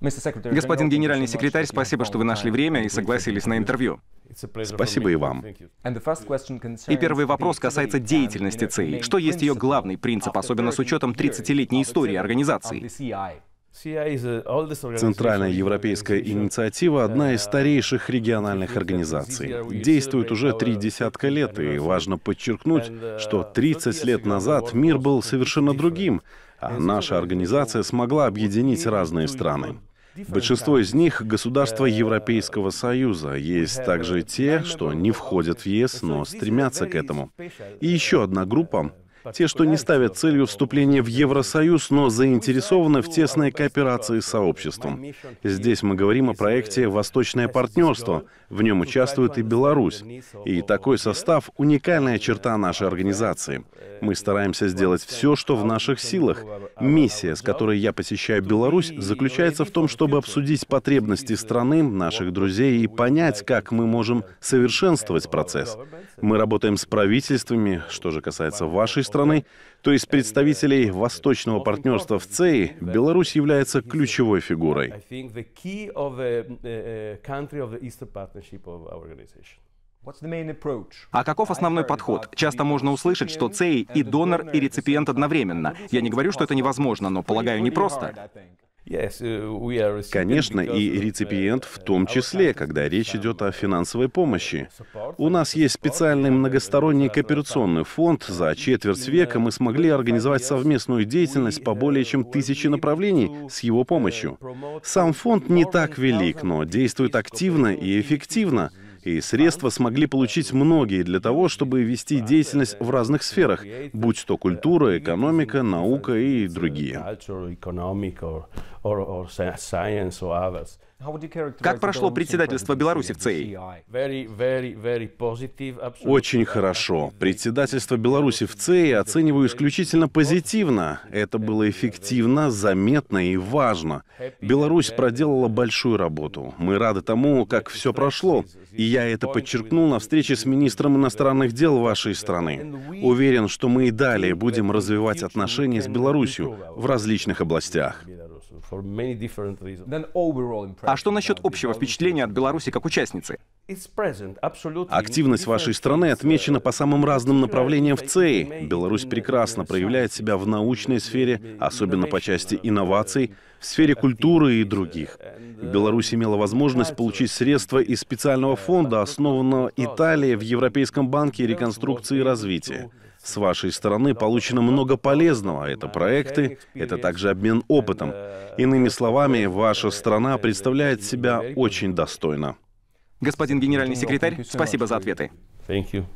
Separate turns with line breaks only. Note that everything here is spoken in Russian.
Господин генеральный секретарь, спасибо, что вы нашли время и согласились на интервью. Спасибо и вам. И первый вопрос касается деятельности ЦИ. Что есть ее главный принцип, особенно с учетом 30-летней истории организации?
Центральная европейская инициатива – одна из uh, старейших региональных организаций. Действует уже три десятка лет, и важно подчеркнуть, uh, что 30 лет назад мир был совершенно другим, а наша организация смогла объединить разные страны. Большинство из них — государства Европейского Союза. Есть также те, что не входят в ЕС, но стремятся к этому. И еще одна группа те, что не ставят целью вступления в Евросоюз, но заинтересованы в тесной кооперации с сообществом. Здесь мы говорим о проекте «Восточное партнерство». В нем участвует и Беларусь. И такой состав – уникальная черта нашей организации. Мы стараемся сделать все, что в наших силах. Миссия, с которой я посещаю Беларусь, заключается в том, чтобы обсудить потребности страны, наших друзей и понять, как мы можем совершенствовать процесс. Мы работаем с правительствами. Что же касается вашей страны, то есть представителей восточного партнерства в ЦЕИ, Беларусь является ключевой фигурой. Э,
э, а каков основной подход? Часто можно услышать, что ЦЕИ и донор, и реципиент одновременно. Я не говорю, что это невозможно, но, полагаю, непросто.
Uh, Конечно, и uh, реципиент в том числе, когда речь идет о uh, финансовой помощи. У нас есть специальный многосторонний кооперационный фонд. За четверть века мы смогли организовать совместную деятельность по более чем тысяче направлений с его помощью. Сам фонд не так велик, но действует активно и эффективно и средства смогли получить многие для того, чтобы вести деятельность в разных сферах, будь то культура, экономика, наука и другие.
Как прошло председательство
Беларуси в ЦИ? Очень хорошо. Председательство Беларуси в ЦИ оцениваю исключительно позитивно. Это было эффективно, заметно и важно. Беларусь проделала большую работу. Мы рады тому, как все прошло. И я это подчеркнул на встрече с министром иностранных дел вашей страны. Уверен, что мы и далее будем развивать отношения с Беларусью в различных областях.
А что насчет общего впечатления от Беларуси как
участницы? Активность вашей страны отмечена э, по самым разным направлениям в ЦЕИ. Беларусь прекрасно проявляет себя в научной сфере, особенно по части uh, инноваций, uh, в сфере uh, культуры и других. Беларусь имела возможность получить средства из специального фонда, основанного Италией в Европейском банке реконструкции и развития. С вашей стороны получено много полезного. Это проекты, это также обмен опытом. Иными словами, ваша страна представляет себя очень достойно.
Господин генеральный секретарь, спасибо
за ответы. Thank you.